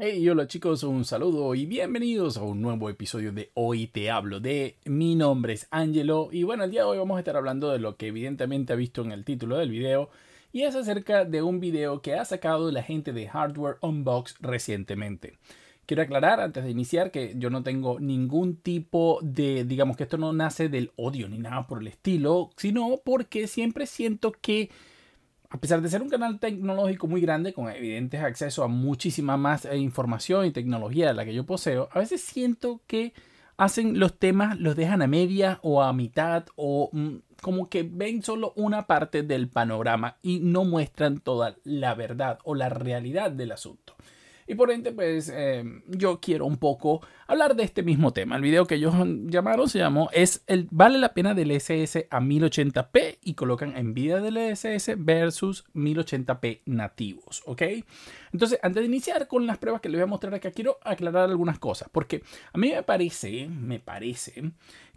Hey, hola chicos, un saludo y bienvenidos a un nuevo episodio de Hoy Te Hablo de. Mi nombre es Angelo y bueno, el día de hoy vamos a estar hablando de lo que evidentemente ha visto en el título del video y es acerca de un video que ha sacado la gente de Hardware Unbox recientemente. Quiero aclarar antes de iniciar que yo no tengo ningún tipo de, digamos que esto no nace del odio ni nada por el estilo, sino porque siempre siento que a pesar de ser un canal tecnológico muy grande, con evidentes acceso a muchísima más eh, información y tecnología de la que yo poseo, a veces siento que hacen los temas, los dejan a media o a mitad o mm, como que ven solo una parte del panorama y no muestran toda la verdad o la realidad del asunto. Y por ende, pues eh, yo quiero un poco hablar de este mismo tema. El video que ellos llamaron se llamó es el vale la pena del SS a 1080p y colocan en vida del SS versus 1080p nativos, ¿ok? Entonces, antes de iniciar con las pruebas que les voy a mostrar acá, quiero aclarar algunas cosas, porque a mí me parece, me parece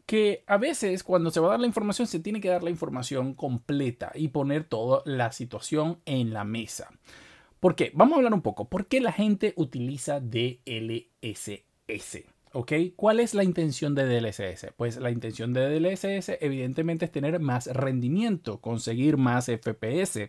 que a veces cuando se va a dar la información se tiene que dar la información completa y poner toda la situación en la mesa. ¿Por qué? Vamos a hablar un poco. ¿Por qué la gente utiliza DLSS? ¿Ok? ¿Cuál es la intención de DLSS? Pues la intención de DLSS evidentemente es tener más rendimiento, conseguir más FPS,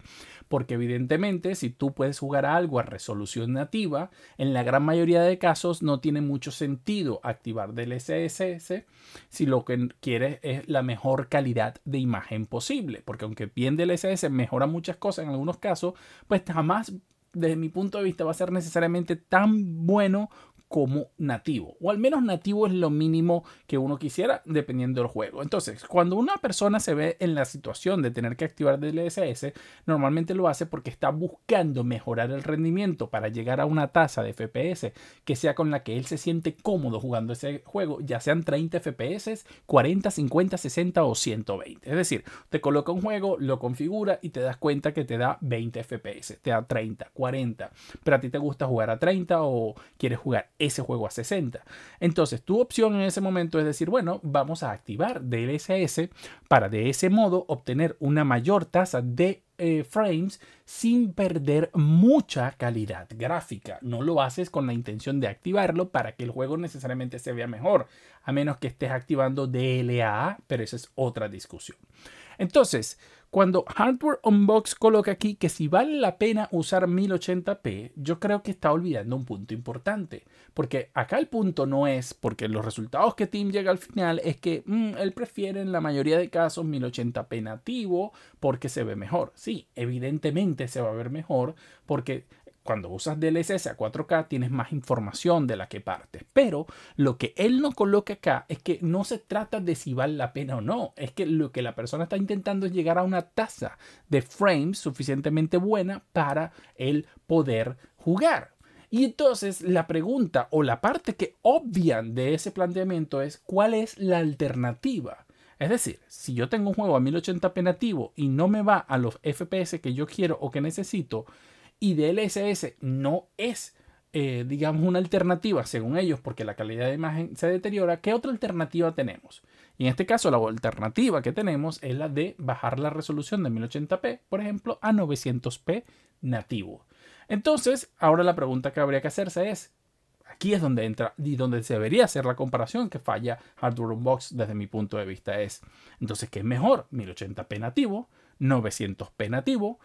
porque evidentemente si tú puedes jugar algo a resolución nativa, en la gran mayoría de casos no tiene mucho sentido activar DLSS si lo que quieres es la mejor calidad de imagen posible, porque aunque bien DLSS mejora muchas cosas en algunos casos, pues jamás desde mi punto de vista va a ser necesariamente tan bueno como nativo, o al menos nativo es lo mínimo que uno quisiera dependiendo del juego. Entonces, cuando una persona se ve en la situación de tener que activar DLSS, normalmente lo hace porque está buscando mejorar el rendimiento para llegar a una tasa de FPS que sea con la que él se siente cómodo jugando ese juego, ya sean 30 FPS, 40, 50, 60 o 120. Es decir, te coloca un juego, lo configura y te das cuenta que te da 20 FPS, te da 30, 40, pero a ti te gusta jugar a 30 o quieres jugar ese juego a 60. Entonces, tu opción en ese momento es decir, bueno, vamos a activar DLSS para de ese modo obtener una mayor tasa de eh, frames sin perder mucha calidad gráfica. No lo haces con la intención de activarlo para que el juego necesariamente se vea mejor, a menos que estés activando DLAA, pero esa es otra discusión. Entonces, cuando Hardware Unbox coloca aquí que si vale la pena usar 1080p, yo creo que está olvidando un punto importante. Porque acá el punto no es, porque los resultados que Tim llega al final es que mm, él prefiere en la mayoría de casos 1080p nativo porque se ve mejor. Sí, evidentemente se va a ver mejor porque cuando usas DLSS a 4K tienes más información de la que partes. Pero lo que él no coloca acá es que no se trata de si vale la pena o no. Es que lo que la persona está intentando es llegar a una tasa de frames suficientemente buena para él poder jugar. Y entonces la pregunta o la parte que obvian de ese planteamiento es cuál es la alternativa. Es decir, si yo tengo un juego a 1080p nativo y no me va a los FPS que yo quiero o que necesito, y DLSS no es, eh, digamos, una alternativa, según ellos, porque la calidad de imagen se deteriora, ¿qué otra alternativa tenemos? Y en este caso, la alternativa que tenemos es la de bajar la resolución de 1080p, por ejemplo, a 900p nativo. Entonces, ahora la pregunta que habría que hacerse es, aquí es donde entra y donde se debería hacer la comparación que falla Hardware Unbox desde mi punto de vista es, entonces, ¿qué es mejor? 1080p nativo, 900p nativo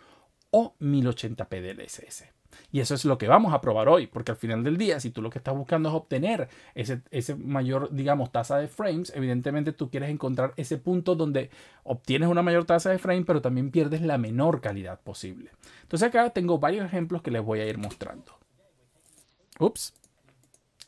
o 1080p DLSS. Y eso es lo que vamos a probar hoy, porque al final del día, si tú lo que estás buscando es obtener ese, mayor, digamos, tasa de frames, evidentemente tú quieres encontrar ese punto donde obtienes una mayor tasa de frame, pero también pierdes la menor calidad posible. Entonces acá tengo varios ejemplos que les voy a ir mostrando. Ups,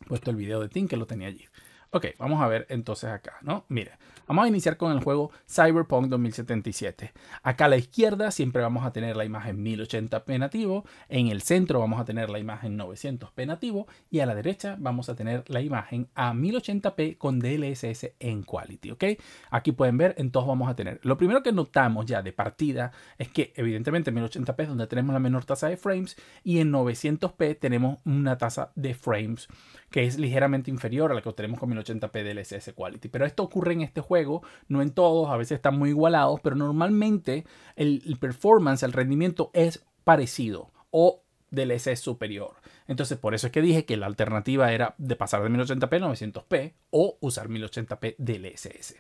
puesto el video de Tim que lo tenía allí. Ok, vamos a ver entonces acá, ¿no? Mire, vamos a iniciar con el juego Cyberpunk 2077. Acá a la izquierda siempre vamos a tener la imagen 1080p nativo, en el centro vamos a tener la imagen 900p nativo y a la derecha vamos a tener la imagen a 1080p con DLSS en quality, ¿ok? Aquí pueden ver, entonces vamos a tener. Lo primero que notamos ya de partida es que evidentemente en 1080p es donde tenemos la menor tasa de frames y en 900p tenemos una tasa de frames que es ligeramente inferior a la que obtenemos con 1080p DLSS Quality. Pero esto ocurre en este juego, no en todos, a veces están muy igualados, pero normalmente el, performance, el rendimiento es parecido o DLSS superior. Entonces, por eso es que dije que la alternativa era de pasar de 1080p a 900p o usar 1080p DLSS.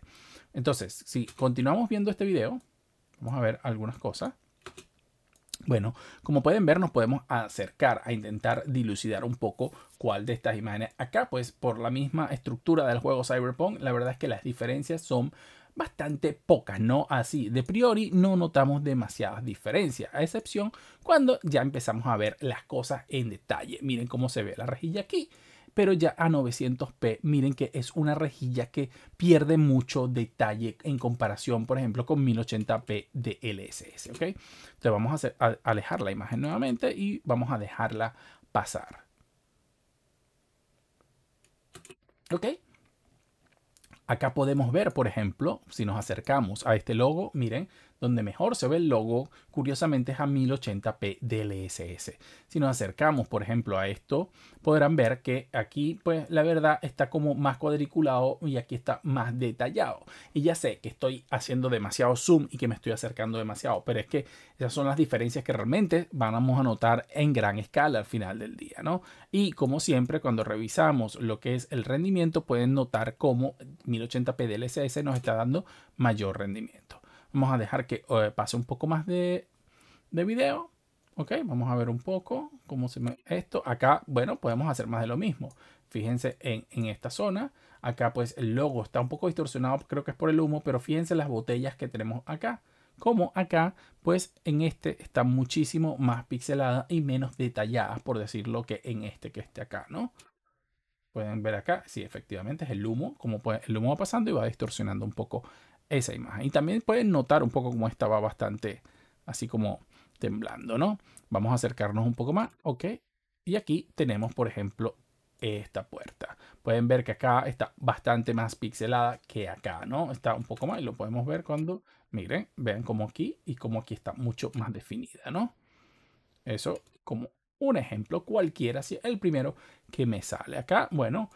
Entonces, si continuamos viendo este video, vamos a ver algunas cosas. Bueno, como pueden ver, nos podemos acercar a intentar dilucidar un poco cuál de estas imágenes. Acá, pues, por la misma estructura del juego Cyberpunk, la verdad es que las diferencias son bastante pocas, ¿no? Así, de priori no notamos demasiadas diferencias, a excepción cuando ya empezamos a ver las cosas en detalle. Miren cómo se ve la rejilla aquí pero ya a 900p miren que es una rejilla que pierde mucho detalle en comparación por ejemplo con 1080p de LSS ok entonces vamos a, alejar la imagen nuevamente y vamos a dejarla pasar ok acá podemos ver por ejemplo si nos acercamos a este logo miren donde mejor se ve el logo, curiosamente es a 1080p DLSS. Si nos acercamos, por ejemplo, a esto, podrán ver que aquí, pues la verdad está como más cuadriculado y aquí está más detallado. Y ya sé que estoy haciendo demasiado zoom y que me estoy acercando demasiado, pero es que esas son las diferencias que realmente vamos a notar en gran escala al final del día, ¿no? Y como siempre, cuando revisamos lo que es el rendimiento, pueden notar cómo 1080p DLSS nos está dando mayor rendimiento. Vamos a dejar que eh, pase un poco más de, de video. Ok, vamos a ver un poco cómo se ve esto. Acá, bueno, podemos hacer más de lo mismo. Fíjense en, en, esta zona. Acá pues el logo está un poco distorsionado, creo que es por el humo, pero fíjense las botellas que tenemos acá. Como acá, pues en este está muchísimo más pixelada y menos detallada, por decirlo, que en este que esté acá, ¿no? Pueden ver acá, sí, efectivamente es el humo, como puede, el humo va pasando y va distorsionando un poco esa imagen. Y también pueden notar un poco cómo estaba bastante así como temblando, ¿no? Vamos a acercarnos un poco más, ¿ok? Y aquí tenemos, por ejemplo, esta puerta. Pueden ver que acá está bastante más pixelada que acá, ¿no? Está un poco más lo podemos ver cuando, miren, vean como aquí y como aquí está mucho más definida, ¿no? Eso como un ejemplo cualquiera, si el primero que me sale acá, bueno,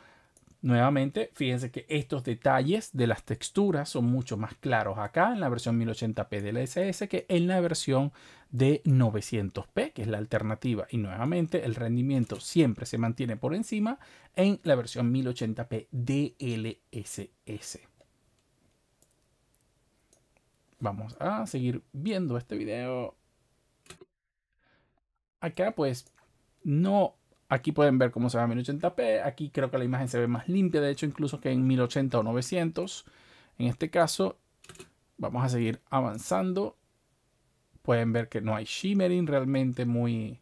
Nuevamente, fíjense que estos detalles de las texturas son mucho más claros acá en la versión 1080p del SS que en la versión de 900p, que es la alternativa. Y nuevamente, el rendimiento siempre se mantiene por encima en la versión 1080p DLSS. Vamos a seguir viendo este video. Acá pues no Aquí pueden ver cómo se ve a 1080p. Aquí creo que la imagen se ve más limpia, de hecho, incluso que en 1080 o 900. En este caso, vamos a seguir avanzando. Pueden ver que no hay shimmering realmente muy,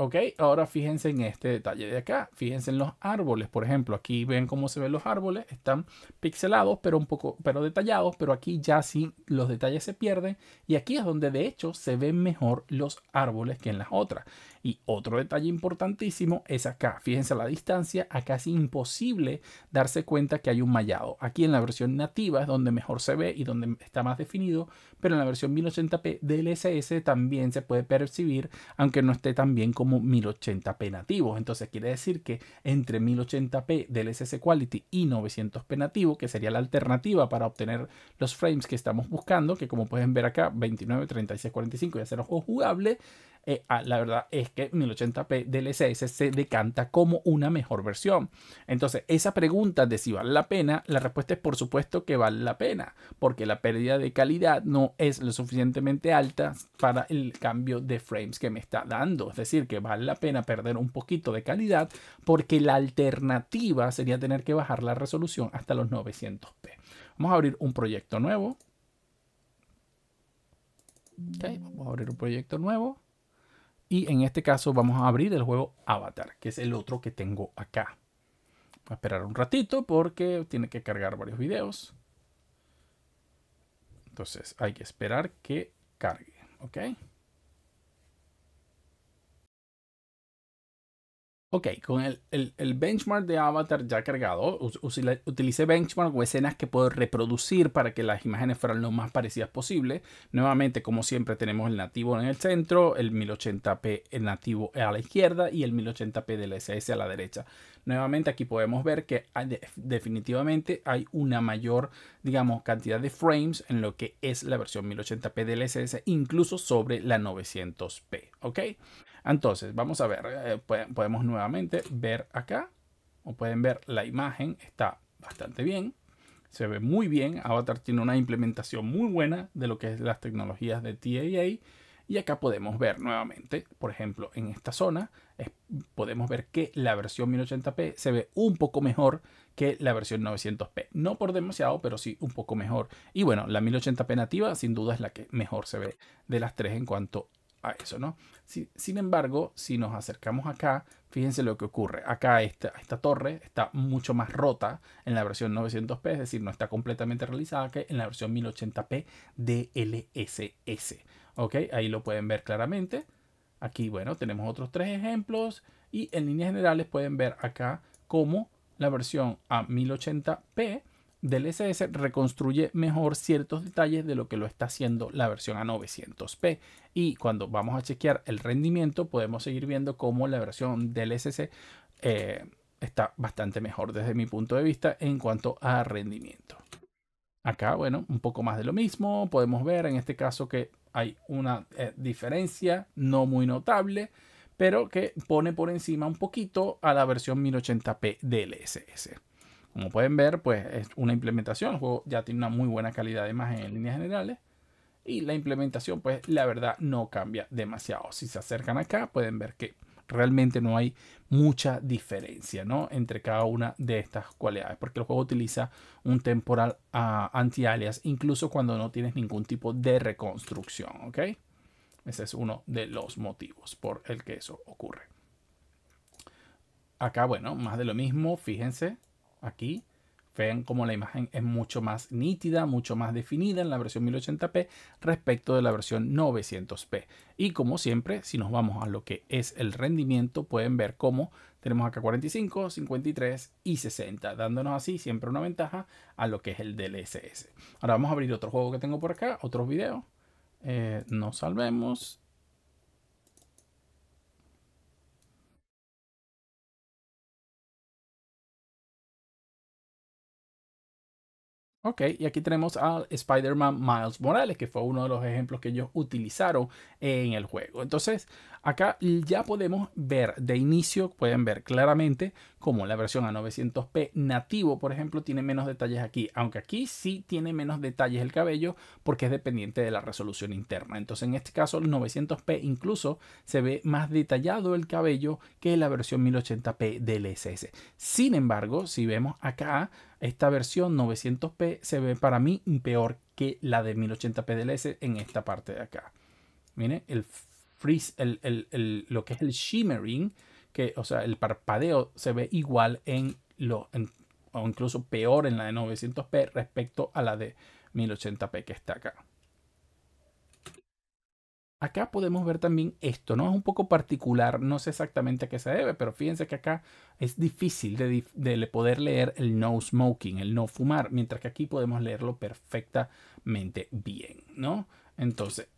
Ok, ahora fíjense en este detalle de acá. Fíjense en los árboles, por ejemplo. Aquí ven cómo se ven los árboles. Están pixelados, pero un poco, pero detallados. Pero aquí ya sí los detalles se pierden. Y aquí es donde de hecho se ven mejor los árboles que en las otras. Y otro detalle importantísimo es acá. Fíjense la distancia. Acá es imposible darse cuenta que hay un mallado. Aquí en la versión nativa es donde mejor se ve y donde está más definido pero en la versión 1080p del DLSS también se puede percibir, aunque no esté tan bien como 1080p nativo. Entonces quiere decir que entre 1080p del DLSS Quality y 900p nativo, que sería la alternativa para obtener los frames que estamos buscando, que como pueden ver acá, 29, 36, 45 y hacer juego jugable, eh, ah, la verdad es que 1080p DLSS se decanta como una mejor versión. Entonces, esa pregunta de si vale la pena, la respuesta es por supuesto que vale la pena, porque la pérdida de calidad no es lo suficientemente alta para el cambio de frames que me está dando. Es decir, que vale la pena perder un poquito de calidad porque la alternativa sería tener que bajar la resolución hasta los 900p. Vamos a abrir un proyecto nuevo. vamos a abrir un proyecto nuevo. Y en este caso vamos a abrir el juego Avatar, que es el otro que tengo acá. Voy a esperar un ratito porque tiene que cargar varios videos. Entonces hay que esperar que cargue, ¿ok? Ok, con el, benchmark de Avatar ya cargado, utilicé benchmark o escenas que puedo reproducir para que las imágenes fueran lo más parecidas posible. Nuevamente, como siempre, tenemos el nativo en el centro, el 1080p nativo a la izquierda y el 1080p del SS a la derecha. Nuevamente, aquí podemos ver que definitivamente hay una mayor, digamos, cantidad de frames en lo que es la versión 1080p del SS, incluso sobre la 900p. Ok. Entonces, vamos a ver, eh, podemos nuevamente ver acá, o pueden ver la imagen, está bastante bien, se ve muy bien, Avatar tiene una implementación muy buena de lo que es las tecnologías de TAA, y acá podemos ver nuevamente, por ejemplo, en esta zona, podemos ver que la versión 1080p se ve un poco mejor que la versión 900p. No por demasiado, pero sí un poco mejor. Y bueno, la 1080p nativa sin duda es la que mejor se ve de las tres en cuanto a eso, ¿no? sin embargo, si nos acercamos acá, fíjense lo que ocurre. Acá esta, esta torre está mucho más rota en la versión 900p, es decir, no está completamente realizada que en la versión 1080p de LSS. ¿Ok? Ahí lo pueden ver claramente. Aquí, bueno, tenemos otros tres ejemplos y en líneas generales pueden ver acá cómo la versión a 1080p del reconstruye mejor ciertos detalles de lo que lo está haciendo la versión a 900p. Y cuando vamos a chequear el rendimiento, podemos seguir viendo cómo la versión del eh, está bastante mejor desde mi punto de vista en cuanto a rendimiento. Acá, bueno, un poco más de lo mismo. Podemos ver en este caso que hay una eh, diferencia no muy notable, pero que pone por encima un poquito a la versión 1080p del SS. Como pueden ver, pues es una implementación. El juego ya tiene una muy buena calidad de imagen en líneas generales. Y la implementación, pues la verdad no cambia demasiado. Si se acercan acá, pueden ver que realmente no hay mucha diferencia ¿no? entre cada una de estas cualidades, porque el juego utiliza un temporal ah, anti-alias incluso cuando no tienes ningún tipo de reconstrucción. ¿ok? Ese es uno de los motivos por el que eso ocurre. Acá, bueno, más de lo mismo, fíjense, aquí. Vean como la imagen es mucho más nítida, mucho más definida en la versión 1080p respecto de la versión 900p. Y como siempre, si nos vamos a lo que es el rendimiento, pueden ver cómo tenemos acá 45, 53 y 60, dándonos así siempre una ventaja a lo que es el DLSS. Ahora vamos a abrir otro juego que tengo por acá, otro video, eh, nos salvemos Ok, y aquí tenemos al Spider-Man Miles Morales, que fue uno de los ejemplos que ellos utilizaron en el juego. Entonces, acá ya podemos ver de inicio, pueden ver claramente como la versión a 900p nativo, por ejemplo, tiene menos detalles aquí, aunque aquí sí tiene menos detalles el cabello porque es dependiente de la resolución interna. Entonces, en este caso, el 900p incluso se ve más detallado el cabello que la versión 1080p del SS. Sin embargo, si vemos acá, esta versión 900p se ve para mí peor que la de 1080p del SS en esta parte de acá. Mire, el freeze, lo que es el shimmering que, o sea, el parpadeo se ve igual en lo, o incluso peor en la de 900p respecto a la de 1080p que está acá. Acá podemos ver también esto, ¿no? Es un poco particular, no sé exactamente a qué se debe, pero fíjense que acá es difícil de, de, poder leer el no smoking, el no fumar, mientras que aquí podemos leerlo perfectamente bien, ¿no? Entonces,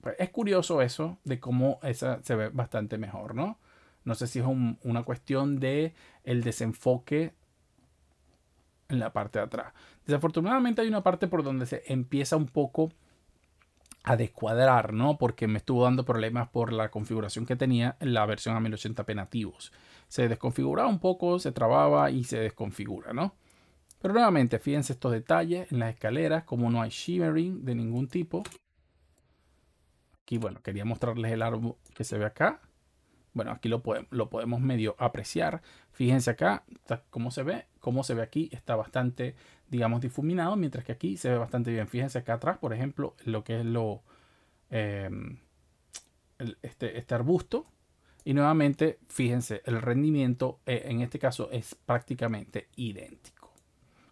pues, es curioso eso de cómo esa se ve bastante mejor, ¿no? No sé si es una cuestión de el desenfoque en la parte de atrás. Desafortunadamente hay una parte por donde se empieza un poco a descuadrar, ¿no? Porque me estuvo dando problemas por la configuración que tenía en la versión a 1080p nativos. Se desconfiguraba un poco, se trababa y se desconfigura, ¿no? Pero nuevamente, fíjense estos detalles en las escaleras, como no hay shimmering de ningún tipo. Aquí, bueno, quería mostrarles el árbol que se ve acá. Bueno, aquí lo, podemos, lo podemos medio apreciar. Fíjense acá cómo se ve, cómo se ve aquí, está bastante, digamos, difuminado, mientras que aquí se ve bastante bien. Fíjense acá atrás, por ejemplo, lo que es lo, em, este, este, arbusto, y nuevamente, fíjense, el rendimiento eh, en este caso es prácticamente idéntico.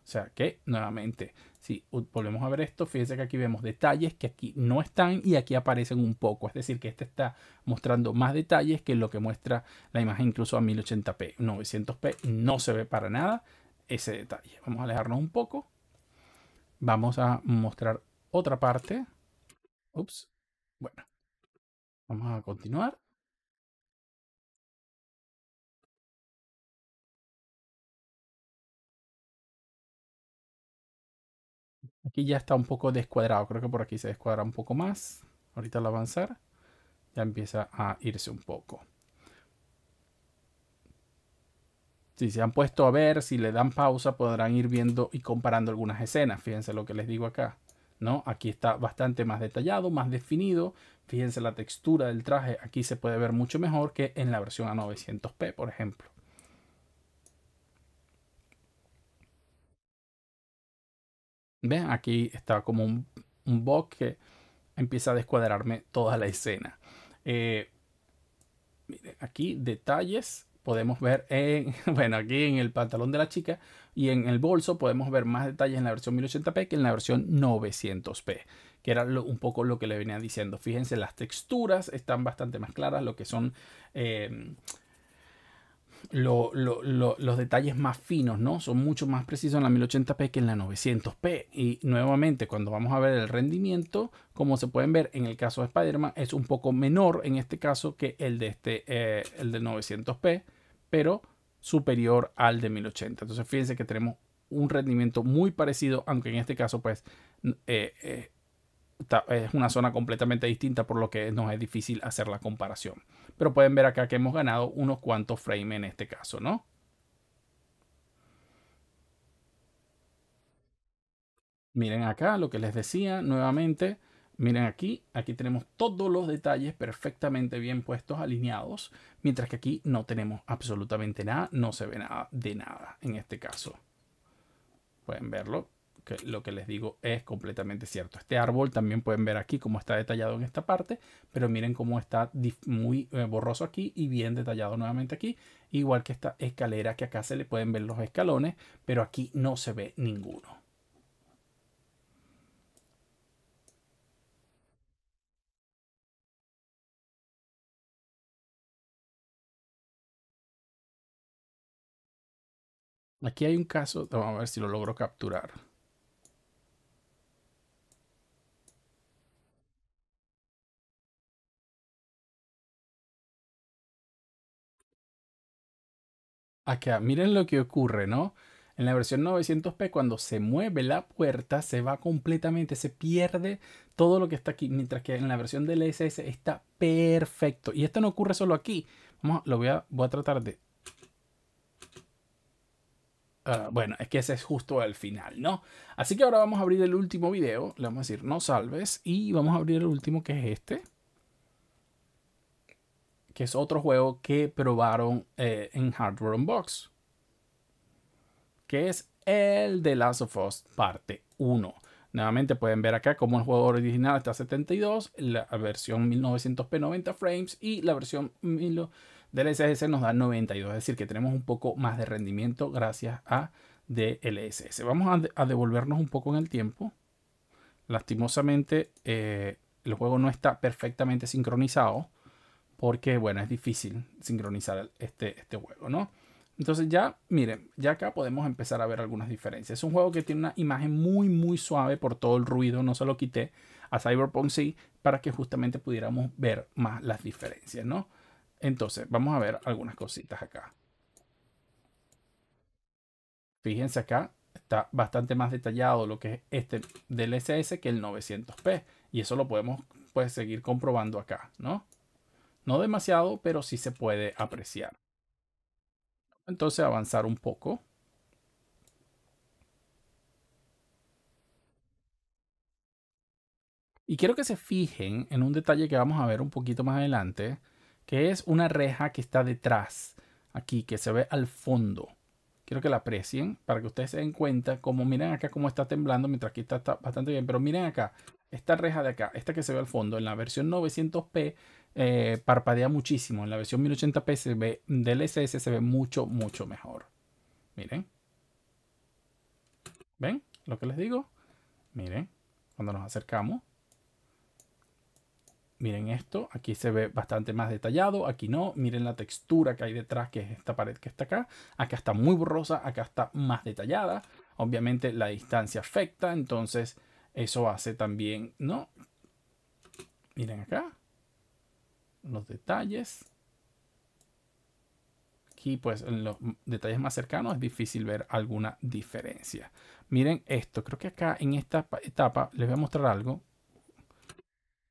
O sea que, nuevamente, si volvemos a ver esto, fíjense que aquí vemos detalles que aquí no están y aquí aparecen un poco. Es decir, que este está mostrando más detalles que lo que muestra la imagen incluso a 1080p. 900p no se ve para nada ese detalle. Vamos a alejarnos un poco. Vamos a mostrar otra parte. Ups. Bueno. Vamos a continuar. Aquí ya está un poco descuadrado. Creo que por aquí se descuadra un poco más. Ahorita al avanzar ya empieza a irse un poco. Si se han puesto a ver, si le dan pausa, podrán ir viendo y comparando algunas escenas. Fíjense lo que les digo acá. ¿no? Aquí está bastante más detallado, más definido. Fíjense la textura del traje. Aquí se puede ver mucho mejor que en la versión a 900p, por ejemplo. Aquí está como un, un que empieza a descuadrarme toda la escena. Eh, aquí detalles podemos ver en, bueno, aquí en el pantalón de la chica y en el bolso podemos ver más detalles en la versión 1080p que en la versión 900p, que era un poco lo que le venía diciendo. Fíjense, las texturas están bastante más claras, lo que son... Eh, los detalles más finos, ¿no? Son mucho más precisos en la 1080p que en la 900p. Y nuevamente, cuando vamos a ver el rendimiento, como se pueden ver en el caso de Spider-Man, es un poco menor en este caso que el de, este, eh, el de 900p, pero superior al de 1080. Entonces, fíjense que tenemos un rendimiento muy parecido, aunque en este caso, pues, eh, eh, es una zona completamente distinta, por lo que nos es difícil hacer la comparación. Pero pueden ver acá que hemos ganado unos cuantos frames en este caso, ¿no? Miren acá lo que les decía nuevamente. Miren aquí, aquí tenemos todos los detalles perfectamente bien puestos, alineados, mientras que aquí no tenemos absolutamente nada, no se ve nada de nada en este caso. Pueden verlo que lo que les digo es completamente cierto. Este árbol también pueden ver aquí cómo está detallado en esta parte, pero miren cómo está muy eh, borroso aquí y bien detallado nuevamente aquí. Igual que esta escalera que acá se le pueden ver los escalones, pero aquí no se ve ninguno. Aquí hay un caso, vamos a ver si lo logro capturar. acá. Ah, miren lo que ocurre, ¿no? En la versión 900p, cuando se mueve la puerta, se va completamente, se pierde todo lo que está aquí, mientras que en la versión del SS está perfecto. Y esto no ocurre solo aquí. Vamos, lo voy a, voy a tratar de... Ah, bueno, es que ese es justo al final, ¿no? Así que ahora vamos a abrir el último video. Le vamos a decir no salves y vamos a abrir el último que es este que es otro juego que probaron eh, en Hardware Unbox, que es el de Last of Us parte 1. Nuevamente pueden ver acá como el juego original está a 72, la versión 1900p 90 frames y la versión DLSS nos da 92, es decir que tenemos un poco más de rendimiento gracias a DLSS. Vamos a, devolvernos un poco en el tiempo. Lastimosamente eh, el juego no está perfectamente sincronizado porque bueno, es difícil sincronizar este, este juego, ¿no? Entonces ya, miren, ya acá podemos empezar a ver algunas diferencias. Es un juego que tiene una imagen muy, muy suave por todo el ruido. No se lo quité a Cyberpunk sí para que justamente pudiéramos ver más las diferencias, ¿no? Entonces, vamos a ver algunas cositas acá. Fíjense acá, está bastante más detallado lo que es este del SS que el 900p. Y eso lo podemos pues seguir comprobando acá, ¿no? No demasiado, pero sí se puede apreciar. Entonces avanzar un poco. Y quiero que se fijen en un detalle que vamos a ver un poquito más adelante, que es una reja que está detrás, aquí, que se ve al fondo. Quiero que la aprecien para que ustedes se den cuenta, como miren acá cómo está temblando, mientras que está, está bastante bien, pero miren acá, esta reja de acá, esta que se ve al fondo, en la versión 900p eh, parpadea muchísimo. En la versión 1080p se ve, ss se ve mucho, mucho mejor. Miren. ¿Ven lo que les digo? Miren, cuando nos acercamos. Miren esto, aquí se ve bastante más detallado, aquí no. Miren la textura que hay detrás, que es esta pared que está acá. Acá está muy borrosa, acá está más detallada. Obviamente la distancia afecta, entonces eso hace también, ¿no? Miren acá, los detalles. Aquí pues en los detalles más cercanos es difícil ver alguna diferencia. Miren esto, creo que acá en esta etapa les voy a mostrar algo.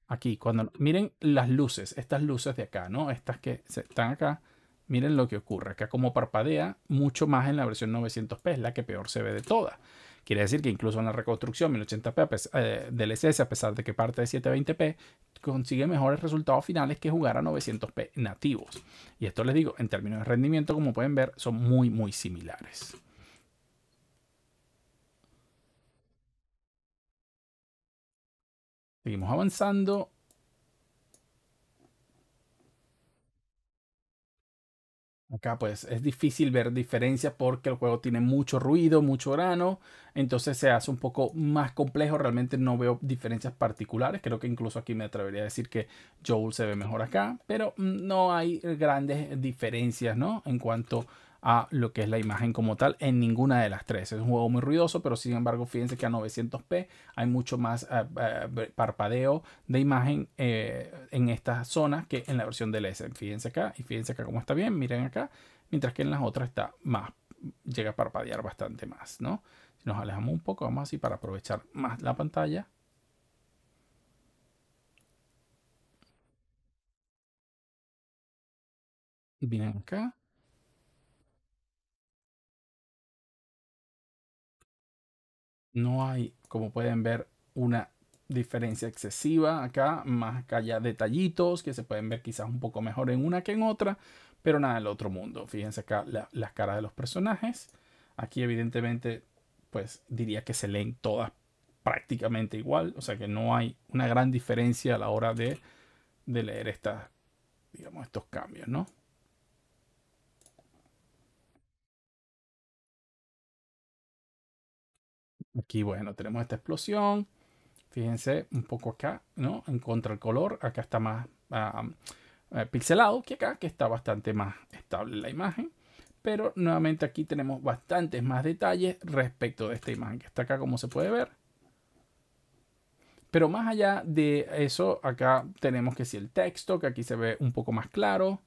Aquí, cuando miren las luces, estas luces de acá, ¿no? Estas que están acá, miren lo que ocurre. Acá como parpadea mucho más en la versión 900p, es la que peor se ve de todas. Quiere decir que incluso en la reconstrucción 1080p eh, del SS, a pesar de que parte de 720p, consigue mejores resultados finales que jugar a 900p nativos. Y esto les digo, en términos de rendimiento, como pueden ver, son muy, muy similares. Seguimos avanzando acá pues es difícil ver diferencias porque el juego tiene mucho ruido, mucho grano, entonces se hace un poco más complejo, realmente no veo diferencias particulares, creo que incluso aquí me atrevería a decir que Joel se ve mejor acá, pero mm, no hay grandes diferencias, ¿no? En cuanto a lo que es la imagen como tal en ninguna de las tres. Es un juego muy ruidoso, pero sin embargo, fíjense que a 900p hay mucho más eh, eh, parpadeo de imagen eh, en estas zonas que en la versión del S. Fíjense acá y fíjense acá cómo está bien, miren acá, mientras que en las otras está más, llega a parpadear bastante más, ¿no? Si nos alejamos un poco, vamos así para aprovechar más la pantalla. Miren acá No hay, como pueden ver, una diferencia excesiva acá, más acá ya detallitos que se pueden ver quizás un poco mejor en una que en otra, pero nada del otro mundo. Fíjense acá las caras de los personajes. Aquí evidentemente, pues diría que se leen todas prácticamente igual, o sea que no hay una gran diferencia a la hora de, de leer estas, digamos, estos cambios, ¿no? Aquí, bueno, tenemos esta explosión. Fíjense un poco acá, ¿no? En contra el color. Acá está más ah, eh, pixelado que acá, que está bastante más estable la imagen. Pero nuevamente aquí tenemos bastantes más detalles respecto de esta imagen que está acá, como se puede ver. Pero más allá de eso, acá tenemos que si el texto, que aquí se ve un poco más claro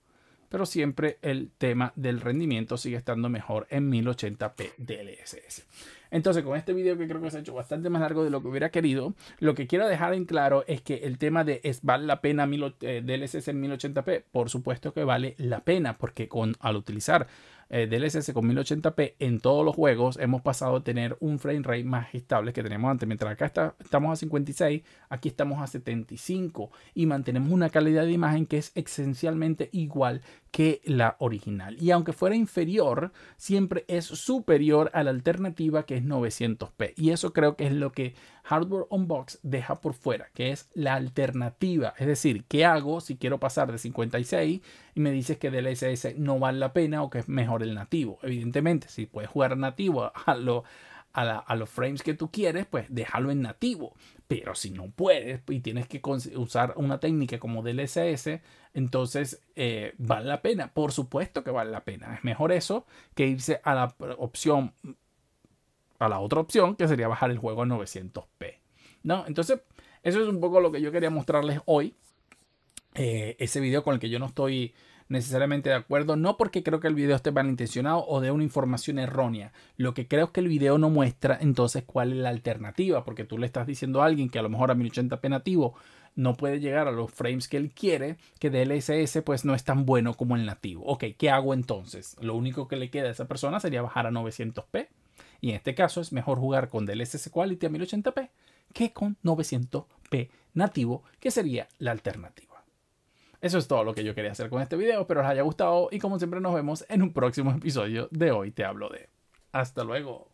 pero siempre el tema del rendimiento sigue estando mejor en 1080p DLSS. Entonces, con este video que creo que se ha hecho bastante más largo de lo que hubiera querido, lo que quiero dejar en claro es que el tema de es vale la pena eh, DLSS en 1080p, por supuesto que vale la pena, porque con al utilizar eh, DLSS con 1080p en todos los juegos, hemos pasado a tener un frame rate más estable que teníamos antes. Mientras acá estamos a 56, aquí estamos a 75 y mantenemos una calidad de imagen que es esencialmente igual que la original. Y aunque fuera inferior, siempre es superior a la alternativa que es 900p. Y eso creo que es lo que Hardware Unbox deja por fuera, que es la alternativa. Es decir, ¿qué hago si quiero pasar de 56 y me dices que del SS no vale la pena o que es mejor el nativo? Evidentemente, si puedes jugar nativo a lo a, los frames que tú quieres, pues déjalo en nativo. Pero si no puedes y tienes que usar una técnica como DLSS, entonces eh, vale la pena. Por supuesto que vale la pena. Es mejor eso que irse a la opción, a la otra opción, que sería bajar el juego a 900p. ¿No? Entonces, eso es un poco lo que yo quería mostrarles hoy. Eh, ese video con el que yo no estoy necesariamente de acuerdo, no porque creo que el video esté mal intencionado o de una información errónea. Lo que creo es que el video no muestra entonces cuál es la alternativa, porque tú le estás diciendo a alguien que a lo mejor a 1080p nativo no puede llegar a los frames que él quiere, que DLSS pues no es tan bueno como el nativo. Ok, ¿qué hago entonces? Lo único que le queda a esa persona sería bajar a 900p. Y en este caso es mejor jugar con DLSS Quality a 1080p que con 900p nativo, que sería la alternativa. Eso es todo lo que yo quería hacer con este video, espero les haya gustado y como siempre nos vemos en un próximo episodio de Hoy Te Hablo de. Hasta luego.